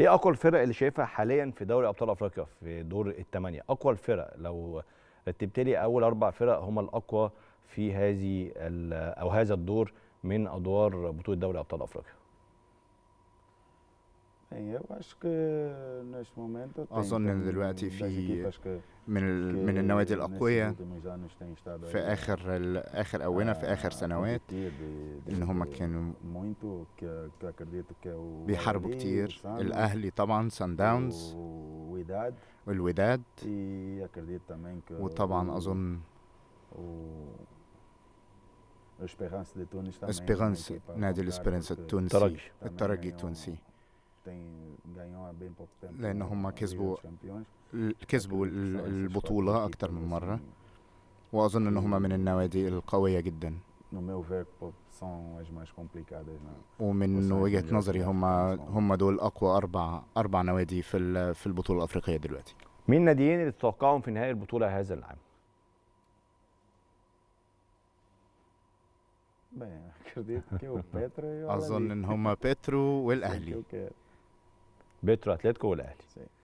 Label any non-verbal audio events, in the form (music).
ايه اقوى الفرق اللي شايفها حاليا في دوري ابطال افريقيا في دور الثمانيه اقوى الفرق لو رتبت لي اول اربع فرق هم الاقوى في هذه او هذا الدور من ادوار بطوله دوري ابطال افريقيا eu acho que neste أظن أن دلوقتي في من من النوادي الأقوياء في آخر آخر آونة في آخر سنوات إن هم كانوا بيحاربوا كتير الأهلي طبعا سان داونز والوداد وطبعا أظن اسبيرانس نادي الاسبيرانس التونسي الترجي الترجي التونسي tem غانيو بين bem pouco لان هم كسبوا كسبوا البطوله اكثر من مره واظن ان هم e من النوادي القويه جدا ومن وجهه نظري هم هم دول اقوى اربع اربع نوادي في في البطوله الافريقيه دلوقتي مين الناديين اللي تتوقعهم في نهائي البطوله هذا العام؟ (laughs) e اظن ان هم (laughs) بيترو والاهلي بيترو اتلتيكو والاهلي